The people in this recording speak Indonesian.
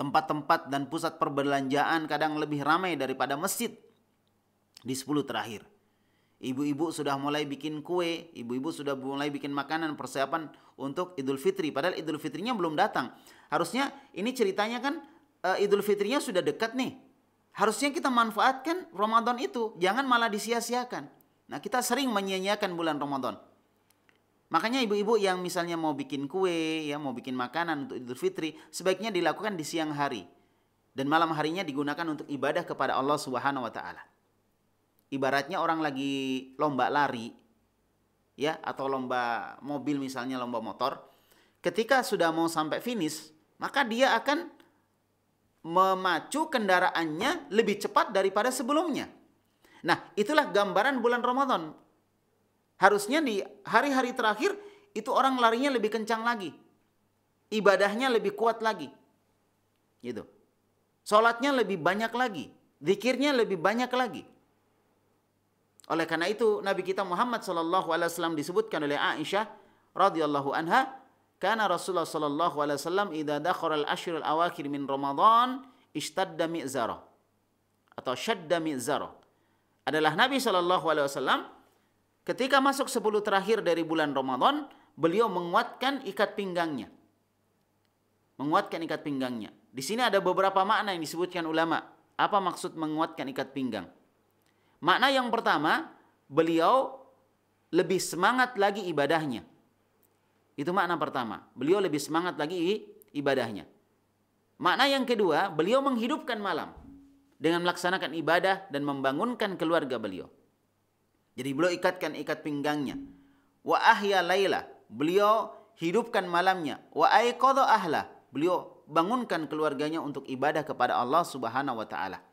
Tempat-tempat dan pusat perbelanjaan kadang lebih ramai daripada masjid di 10 terakhir. Ibu-ibu sudah mulai bikin kue, ibu-ibu sudah mulai bikin makanan persiapan untuk Idul Fitri. Padahal Idul Fitrinya belum datang. Harusnya ini ceritanya kan uh, Idul Fitrinya sudah dekat nih. Harusnya kita manfaatkan Ramadan itu, jangan malah disia-siakan. Nah, kita sering menyia-nyiakan bulan Ramadan. Makanya ibu-ibu yang misalnya mau bikin kue, ya mau bikin makanan untuk Idul Fitri, sebaiknya dilakukan di siang hari. Dan malam harinya digunakan untuk ibadah kepada Allah Subhanahu wa taala. Ibaratnya orang lagi lomba lari ya atau lomba mobil misalnya lomba motor. Ketika sudah mau sampai finish, maka dia akan memacu kendaraannya lebih cepat daripada sebelumnya. Nah, itulah gambaran bulan Ramadan. Harusnya di hari-hari terakhir itu orang larinya lebih kencang lagi. Ibadahnya lebih kuat lagi. Gitu. Sholatnya lebih banyak lagi. Zikirnya lebih banyak lagi. Oleh karena itu Nabi kita Muhammad sallallahu alaihi wasallam disebutkan oleh Aisyah radhiyallahu anha, "Kana Rasulullah sallallahu alaihi wasallam idza dakhala al-ashr al-awakhir min Ramadan ishtadda mi'zara." Atau syadda mi'zara. Adalah Nabi sallallahu alaihi wasallam Ketika masuk 10 terakhir dari bulan Ramadan, beliau menguatkan ikat pinggangnya. Menguatkan ikat pinggangnya. Di sini ada beberapa makna yang disebutkan ulama. Apa maksud menguatkan ikat pinggang? Makna yang pertama, beliau lebih semangat lagi ibadahnya. Itu makna pertama. Beliau lebih semangat lagi ibadahnya. Makna yang kedua, beliau menghidupkan malam dengan melaksanakan ibadah dan membangunkan keluarga beliau. Jadi beliau ikatkan ikat pinggangnya. Wa ahya beliau hidupkan malamnya. Wa ahla, beliau bangunkan keluarganya untuk ibadah kepada Allah Subhanahu wa taala.